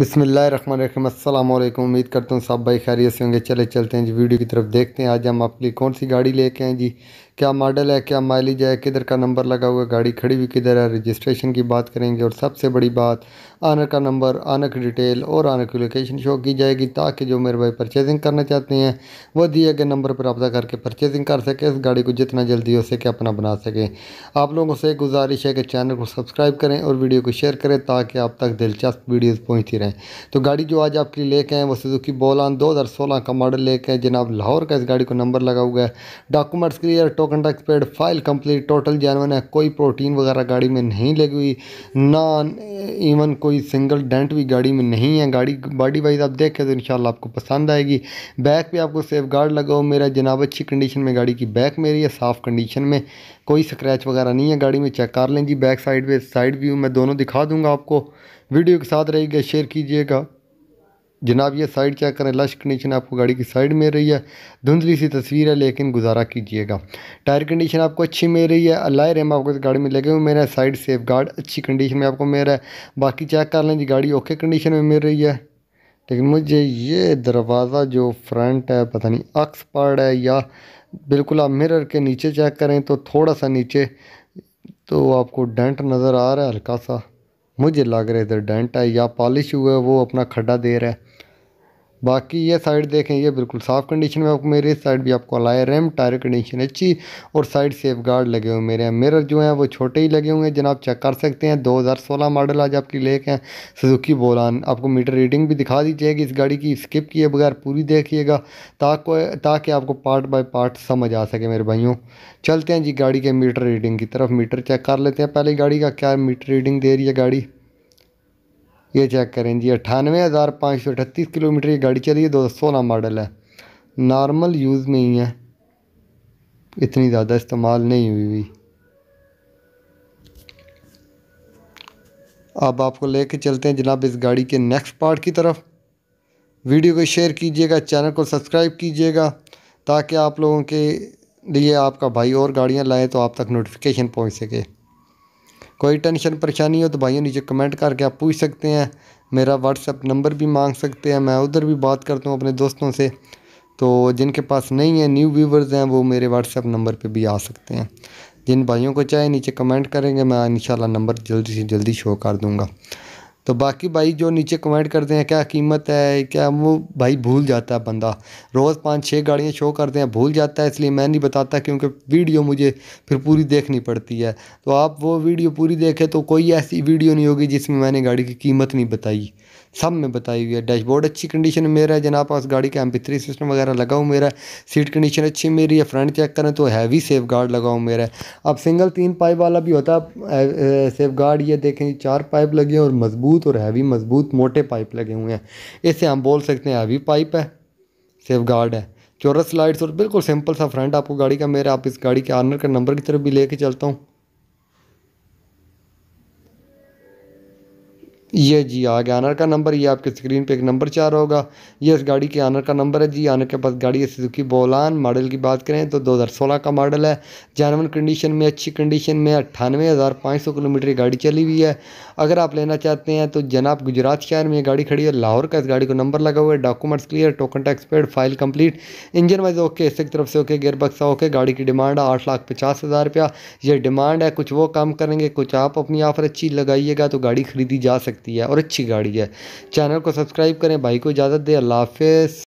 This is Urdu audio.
بسم اللہ الرحمن الرحیم السلام علیکم امید کرتا ہوں صاحب بھائی خیریت سے ہوں گے چلے چلتے ہیں جی ویڈیو کی طرف دیکھتے ہیں آج ہم آپ کی کون سی گاڑی لے کے ہیں جی کیا ماڈل ہے کیا مائلیج ہے کدھر کا نمبر لگا ہوا ہے گاڑی کھڑی ہوئی کدھر ہے رجسٹریشن کی بات کریں گے اور سب سے بڑی بات آنر کا نمبر آنر کی ڈیٹیل اور آنر کی لوکیشن شو کی جائے گی تاکہ جو میرے بھائی پرچیزنگ کرنا چاہتے ہیں وہ دیے گئے نمبر پر رابطہ کر کے پرچیزنگ کر سکے اس گاڑی کو جتنا جلدی ہو سکے اپنا بنا سکیں آپ لوگوں سے ایک گزارش ہے کہ چینل کو سبسکرائب کریں اور ویڈیو کو شیئر کریں تاکہ آپ تک دلچسپ ویڈیوز پہنچتی رہیں ہیں تو گاڑی جو آج آپ کے لیے لے کے ہیں وہ سزوکی بولان دو ہزار سولہ کا ماڈل لے کے ہیں جناب لاہور کا اس گاڑی کو نمبر لگا ہوا ہے documents clear token tax paid file complete total genuine ہے کوئی پروٹین وغیرہ گاڑی میں نہیں لگی ہوئی نہ ایون کوئی سنگل ڈینٹ بھی گاڑی میں نہیں ہے گاڑی باڈی وائز آپ دیکھیں تو انشاءاللہ آپ کو پسند آئے گی بیک پہ آپ کو سیف گارڈ لگا ہو میرا جناب اچھی کنڈیشن میں گاڑی کی بیک میری ہے صاف کنڈیشن میں کوئی سکریچ وغیرہ نہیں ہے گاڑی میں چیک کر لیں جی بیک سائیڈ پہ سائیڈ ویو میں دونوں دکھا دوں گا آپ کو ویڈیو کے ساتھ رہی گیا شیئر کیجیے گا جناب یہ سائڈ چیک کریں لش کنڈیشن آپ کو گاڑی کی سائڈ میں رہی ہے دھندلی سی تصویر ہے لیکن گزارا کیجیے گا ٹائر کنڈیشن آپ کو اچھی مل رہی ہے اللہ رحم آپ کو اس گاڑی میں لگے ہوئے میرا سائڈ سیف گارڈ اچھی کنڈیشن میں آپ کو میرا ہے باقی چیک کر لیں جی گاڑی اوکے کنڈیشن میں مل رہی ہے لیکن مجھے یہ دروازہ جو فرنٹ ہے پتہ نہیں اکس پارڈ ہے یا بالکل آپ مرر کے نیچے چیک کریں تو تھوڑا سا نیچے تو آپ کو ڈینٹ نظر آ رہا ہے ہلکا سا مجھے لگ رہا ہے ادھر ڈینٹ ہے یا پالش ہوا ہے وہ اپنا کھڈا دے رہا ہے باقی یہ سائڈ دیکھیں یہ بالکل صاف کنڈیشن میں میرے اس سائڈ بھی آپ کو ریم ٹائر کنڈیشن اچھی اور سائڈ سیف گارڈ لگے ہوئے میرے ہیں میرر جو ہیں وہ چھوٹے ہی لگے ہوئے ہیں جناب چیک کر سکتے ہیں دو ہزار سولہ ماڈل آج آپ کی لے کے ہیں سزوکی بولان آپ کو میٹر ریڈنگ بھی دکھا دی جائے گی اس گاڑی کی اسکپ کیے بغیر پوری دیکھیے گا تاکہ تاکہ آپ کو پارٹ بائی پارٹ سمجھ آ سکے میرے بھائیوں چلتے ہیں جی گاڑی کے میٹر ریڈنگ کی طرف میٹر چیک کر لیتے ہیں پہلے گاڑی کا کیا میٹر ریڈنگ دے رہی ہے گاڑی یہ چیک کریں جی اٹھانوے ہزار پانچ سو اٹھتیس کلو میٹر یہ گاڑی ہے دو سو سولہ ماڈل ہے نارمل یوز میں ہی ہے اتنی زیادہ استعمال نہیں ہوئی ہوئی اب آپ کو لے کے چلتے ہیں جناب اس گاڑی کے نیکسٹ پارٹ کی طرف ویڈیو کو شیئر کیجئے گا چینل کو سبسکرائب کیجئے گا تاکہ آپ لوگوں کے لیے آپ کا بھائی اور گاڑیاں لائیں تو آپ تک نوٹیفکیشن پہنچ سکے کوئی ٹینشن پریشانی ہو تو بھائیوں نیچے کمنٹ کر کے آپ پوچھ سکتے ہیں میرا واٹس اپ نمبر بھی مانگ سکتے ہیں میں ادھر بھی بات کرتا ہوں اپنے دوستوں سے تو جن کے پاس نہیں ہے نیو ویورز ہیں وہ میرے واٹس ایپ نمبر پہ بھی آ سکتے ہیں جن بھائیوں کو چاہے نیچے کمنٹ کریں گے میں انشاءاللہ نمبر جلدی سے جلدی شو کر دوں گا تو باقی بھائی جو نیچے کمنٹ کرتے ہیں کیا قیمت ہے کیا وہ بھائی بھول جاتا ہے بندہ روز پانچ چھ گاڑیاں شو کرتے ہیں بھول جاتا ہے اس لیے میں نہیں بتاتا کیونکہ ویڈیو مجھے پھر پوری دیکھنی پڑتی ہے تو آپ وہ ویڈیو پوری دیکھیں تو کوئی ایسی ویڈیو نہیں ہوگی جس میں میں نے گاڑی کی قیمت نہیں بتائی سب میں بتائی ہوئی ہے ڈیش بورڈ اچھی کنڈیشن میں میرا ہے جناب اس گاڑی کا پی تھری سسٹم وغیرہ لگاؤں میرا سیٹ کنڈیشن اچھی میری ہے فرنٹ چیک کریں تو ہیوی سیف گارڈ لگاؤں میرا ہے اب سنگل تین پائپ والا بھی ہوتا ہے سیف گارڈ یہ دیکھیں چار پائپ لگے ہیں اور مضبوط اور ہیوی مضبوط موٹے پائپ لگے ہوئے ہیں اس سے ہم بول سکتے ہیں ہیوی پائپ ہے سیف گارڈ ہے چورس لائٹس اور بالکل سمپل سا فرنٹ آپ کو گاڑی کا میرا آپ اس گاڑی کے آنر کے نمبر کی طرف بھی لے کے چلتا ہوں یہ جی آگے آنر کا نمبر یہ آپ کے اسکرین پہ ایک نمبر چار ہوگا یہ اس گاڑی کے آنر کا نمبر ہے جی آنر کے پاس گاڑی ہے سیزوکی بولان ماڈل کی بات کریں تو دو ہزار سولہ کا ماڈل ہے جانور کنڈیشن میں اچھی کنڈیشن میں اٹھانوے ہزار پانچ سو کلو میٹر گاڑی چلی ہوئی ہے اگر آپ لینا چاہتے ہیں تو جناب گجرات شہر میں یہ گاڑی کھڑی ہے لاہور کا اس گاڑی کو نمبر لگا ہوا ہے documents clear token paid file complete engine wise okay اس کی طرف سے اوکے گیئر بکسا اوکے گاڑی کی ڈیمانڈ آٹھ لاکھ پچاس ہزار روپیہ یہ ڈیمانڈ ہے کچھ وہ کام کریں گے کچھ آپ اپنی آفر اچھی لگائیے گا تو گاڑی خریدی جا سکتی سکتی ہے اور اچھی گاڑی ہے چینل کو سبسکرائب کریں بھائی کو اجازت دے اللہ حافظ